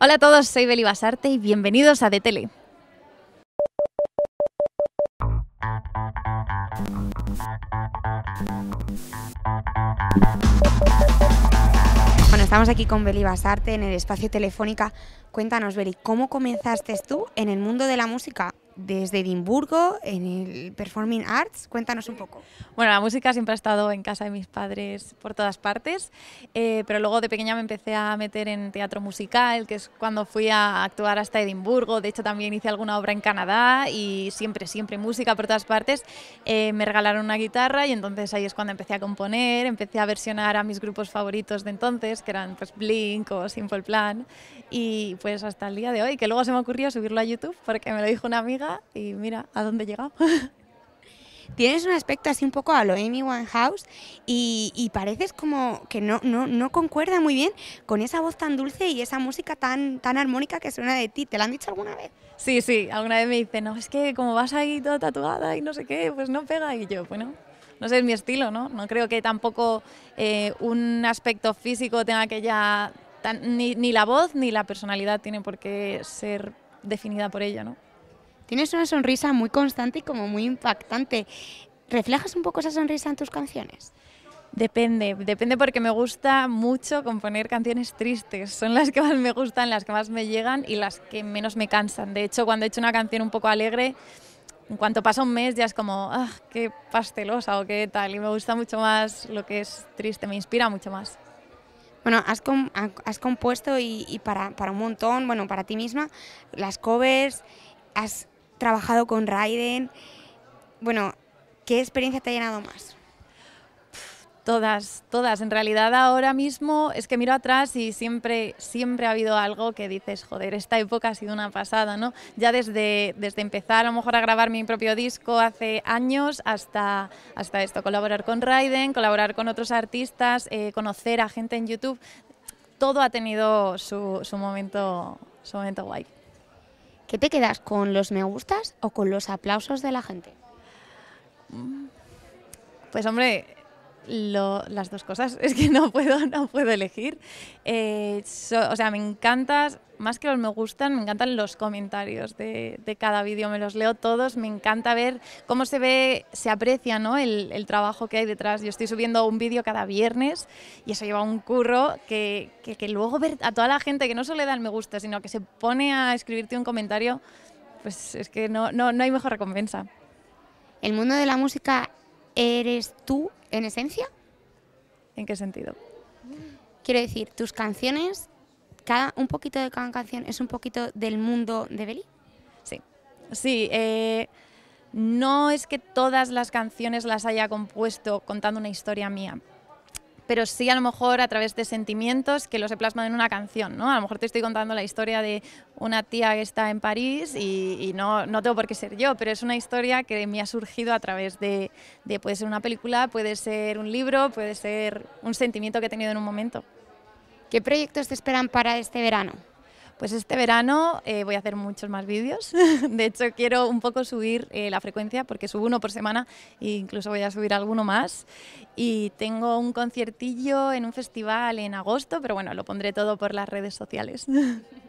Hola a todos, soy Beli Basarte y bienvenidos a Tele. Bueno, estamos aquí con Beli Basarte en el espacio Telefónica. Cuéntanos, Beli, ¿cómo comenzaste tú en el mundo de la música? desde Edimburgo en el Performing Arts. Cuéntanos un poco. Bueno, la música siempre ha estado en casa de mis padres por todas partes, eh, pero luego de pequeña me empecé a meter en teatro musical, que es cuando fui a actuar hasta Edimburgo. De hecho, también hice alguna obra en Canadá y siempre, siempre música por todas partes. Eh, me regalaron una guitarra y entonces ahí es cuando empecé a componer, empecé a versionar a mis grupos favoritos de entonces, que eran pues, Blink o Simple Plan, y pues hasta el día de hoy, que luego se me ocurrió subirlo a YouTube porque me lo dijo una amiga y mira a dónde he llegado. Tienes un aspecto así un poco a lo Amy Winehouse y, y pareces como que no, no, concuerda muy bien con esa voz tan dulce y esa música tan, tan armónica que suena de ti. ¿Te la han dicho alguna vez? Sí, sí, alguna vez me dicen, no, es que como vas ahí toda tatuada y no sé qué, pues no pega. Y yo, bueno, no sé, es mi estilo, ¿no? No creo que tampoco eh, un aspecto físico tenga que ya... ni, la voz ni la personalidad tiene por qué ser definida por ella, ¿no? Tienes una sonrisa muy constante y como muy impactante. ¿Reflejas un poco esa sonrisa en tus canciones? Depende, depende porque me gusta mucho componer canciones tristes. Son las que más me gustan, las que más me llegan y las que menos me cansan. De hecho, cuando he hecho una canción un poco alegre, en cuanto pasa un mes ya es como, ah, qué pastelosa o qué tal. Y me gusta mucho más lo que es triste, me inspira mucho más. Bueno, has, compuesto y, para, para, un montón, bueno, para ti misma, las covers, has trabajado con Raiden. Bueno, ¿qué experiencia te ha llenado más? Todas, todas. En realidad ahora mismo es que miro atrás y siempre, siempre ha habido algo que dices, joder, esta época ha sido una pasada, ¿no? Ya desde, desde empezar a lo mejor a grabar mi propio disco hace años hasta, hasta esto, colaborar con Raiden, colaborar con otros artistas, eh, conocer a gente en YouTube, todo ha tenido su, su momento, su momento guay. ¿Qué te quedas con los me gustas o con los aplausos de la gente? Pues hombre, las dos cosas, es que no puedo, no puedo elegir. Eh, o sea, me encantas, más que los me gustan, me encantan los comentarios de, cada vídeo, me los leo todos, me encanta ver cómo se ve, se aprecia ¿no? el, trabajo que hay detrás. Yo estoy subiendo un vídeo cada viernes y eso lleva un curro que, luego ver a toda la gente que no solo le da el me gusta, sino que se pone a escribirte un comentario, pues es que no, no, no hay mejor recompensa. El mundo de la música eres tú en esencia? ¿En qué sentido? Quiero decir, tus canciones, cada un poquito de cada canción es un poquito del mundo de Beli. Sí, sí. Eh, no es que todas las canciones las haya compuesto contando una historia mía, pero sí a lo mejor a través de sentimientos que los he plasmado en una canción, ¿no? A lo mejor te estoy contando la historia de una tía que está en París y, no, tengo por qué ser yo, pero es una historia que me ha surgido a través de, de, puede ser una película, puede ser un libro, puede ser un sentimiento que he tenido en un momento. ¿Qué proyectos te esperan para este verano? Pues este verano eh, voy a hacer muchos más vídeos. De hecho, quiero un poco subir eh, la frecuencia porque subo uno por semana e incluso voy a subir alguno más. Y tengo un conciertillo en un festival en agosto, pero bueno, lo pondré todo por las redes sociales.